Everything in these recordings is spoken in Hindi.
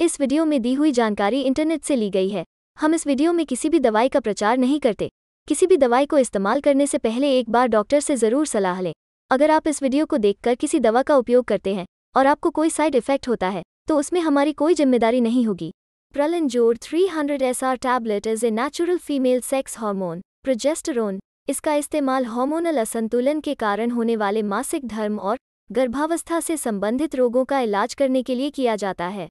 इस वीडियो में दी हुई जानकारी इंटरनेट से ली गई है हम इस वीडियो में किसी भी दवाई का प्रचार नहीं करते किसी भी दवाई को इस्तेमाल करने से पहले एक बार डॉक्टर से ज़रूर सलाह लें अगर आप इस वीडियो को देखकर किसी दवा का उपयोग करते हैं और आपको कोई साइड इफेक्ट होता है तो उसमें हमारी कोई जिम्मेदारी नहीं होगी प्रलन जोर three hundred S R tablet is a natural female sex hormone progesterone इसका इस्तेमाल हार्मोनल असंतुलन के कारण होने वाले मासिक धर्म और गर्भावस्था से संबंधित रोगों का इलाज करने के लिए किया जाता है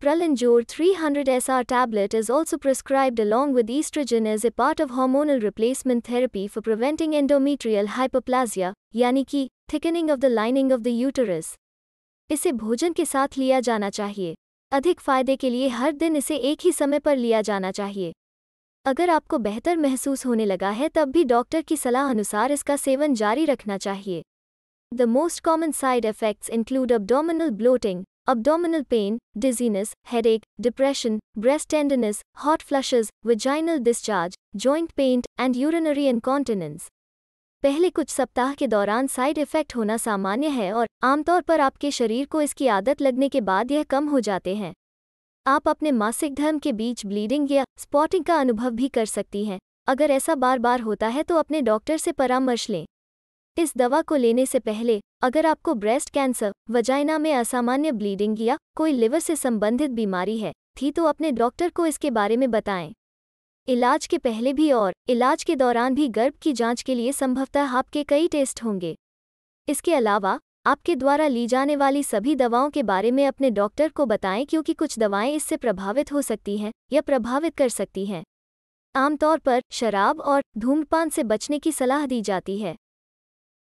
Prelinjor 300 SR tablet is also prescribed along with estrogen as a part of hormonal replacement therapy for preventing endometrial hyperplasia, yani ki thickening of the lining of the uterus. इसे भोजन के साथ लिया जाना चाहिए अधिक फायदे के लिए हर दिन इसे एक ही समय पर लिया जाना चाहिए अगर आपको बेहतर महसूस होने लगा है तब भी डॉक्टर की सलाह अनुसार इसका सेवन जारी रखना चाहिए the most common side effects include abdominal bloating abdominal pain, dizziness, headache, depression, breast tenderness, hot flushes, vaginal discharge, joint pain, and urinary incontinence. पहले कुछ सप्ताह के दौरान साइड इफेक्ट होना सामान्य है और आमतौर पर आपके शरीर को इसकी आदत लगने के बाद यह कम हो जाते हैं आप अपने मासिक धर्म के बीच ब्लीडिंग या स्पॉटिंग का अनुभव भी कर सकती हैं अगर ऐसा बार बार होता है तो अपने डॉक्टर से परामर्श लें इस दवा को लेने से पहले अगर आपको ब्रेस्ट कैंसर वजाइना में असामान्य ब्लीडिंग या कोई लिवर से संबंधित बीमारी है थी तो अपने डॉक्टर को इसके बारे में बताएं इलाज के पहले भी और इलाज के दौरान भी गर्भ की जांच के लिए संभवतः आपके कई टेस्ट होंगे इसके अलावा आपके द्वारा ली जाने वाली सभी दवाओं के बारे में अपने डॉक्टर को बताएं क्योंकि कुछ दवाएं इससे प्रभावित हो सकती हैं या प्रभावित कर सकती हैं आमतौर पर शराब और धूम्रपान से बचने की सलाह दी जाती है